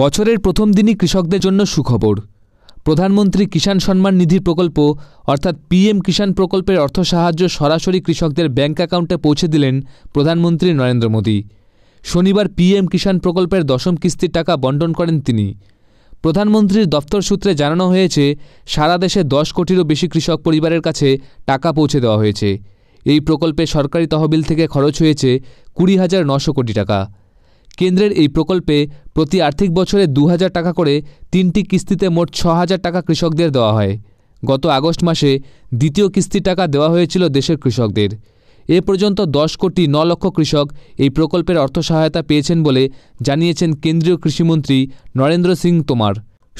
বছরের প্রথম দিনই কৃষকদের জন্য সুখবর প্রধানমন্ত্রী কিষাণ সম্মান নিধি প্রকল্প অর্থাৎ পিএম কিষাণ প্রকল্পের অর্থ সাহায্য সরাসরি কৃষকদের ব্যাঙ্ক অ্যাকাউন্টে পৌঁছে দিলেন প্রধানমন্ত্রী নরেন্দ্র মোদী শনিবার পিএম কিষাণ প্রকল্পের দশম কিস্তির টাকা বন্টন করেন তিনি প্রধানমন্ত্রীর দপ্তর সূত্রে জানানো হয়েছে সারা দেশে দশ কোটিরও বেশি কৃষক পরিবারের কাছে টাকা পৌঁছে দেওয়া হয়েছে এই প্রকল্পে সরকারি তহবিল থেকে খরচ হয়েছে কুড়ি হাজার নশো কোটি টাকা কেন্দ্রের এই প্রকল্পে প্রতি আর্থিক বছরে দু টাকা করে তিনটি কিস্তিতে মোট ছ টাকা কৃষকদের দেওয়া হয় গত আগস্ট মাসে দ্বিতীয় কিস্তি টাকা দেওয়া হয়েছিল দেশের কৃষকদের এ পর্যন্ত দশ কোটি ন লক্ষ কৃষক এই প্রকল্পের অর্থ সহায়তা পেয়েছেন বলে জানিয়েছেন কেন্দ্রীয় কৃষিমন্ত্রী নরেন্দ্র সিং তোমার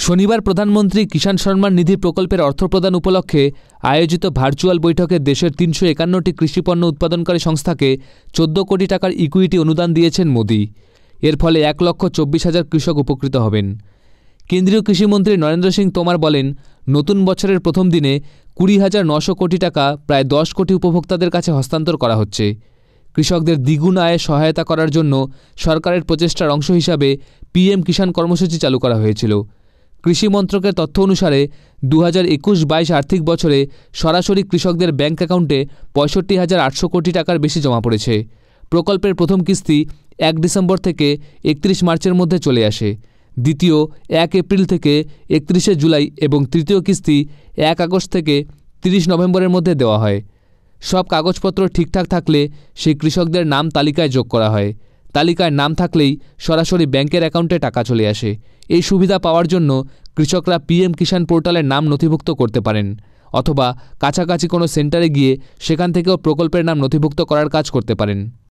শনিবার প্রধানমন্ত্রী কিষাণ সম্মান নিধি প্রকল্পের অর্থ প্রদান উপলক্ষে আয়োজিত ভার্চুয়াল বৈঠকে দেশের তিনশো একান্নটি কৃষিপণ্য উৎপাদনকারী সংস্থাকে চোদ্দ কোটি টাকার ইকুইটি অনুদান দিয়েছেন মোদি এর ফলে এক লক্ষ চব্বিশ হাজার কৃষক উপকৃত হবেন কেন্দ্রীয় কৃষিমন্ত্রী নরেন্দ্র সিং তোমার বলেন নতুন বছরের প্রথম দিনে কুড়ি হাজার নশো কোটি টাকা প্রায় দশ কোটি উপভোক্তাদের কাছে হস্তান্তর করা হচ্ছে কৃষকদের দ্বিগুণ আয়ে সহায়তা করার জন্য সরকারের প্রচেষ্টার অংশ হিসাবে পিএম কিষাণ কর্মসূচি চালু করা হয়েছিল কৃষি মন্ত্রকের তথ্য অনুসারে দু হাজার একুশ বাইশ আর্থিক বছরে সরাসরি কৃষকদের ব্যাংক অ্যাকাউন্টে পঁয়ষট্টি হাজার আটশো কোটি টাকার বেশি জমা পড়েছে প্রকল্পের প্রথম কিস্তি এক ডিসেম্বর থেকে একত্রিশ মার্চের মধ্যে চলে আসে দ্বিতীয় এক এপ্রিল থেকে একত্রিশে জুলাই এবং তৃতীয় কিস্তি এক আগস্ট থেকে ৩০ নভেম্বরের মধ্যে দেওয়া হয় সব কাগজপত্র ঠিকঠাক থাকলে সেই কৃষকদের নাম তালিকায় যোগ করা হয় তালিকায় নাম থাকলেই সরাসরি ব্যাংকের অ্যাকাউন্টে টাকা চলে আসে এই সুবিধা পাওয়ার জন্য কৃষকরা পিএম কিষাণ পোর্টালের নাম নথিভুক্ত করতে পারেন অথবা কাছাকাছি কোনো সেন্টারে গিয়ে সেখান থেকেও প্রকল্পের নাম নথিভুক্ত করার কাজ করতে পারেন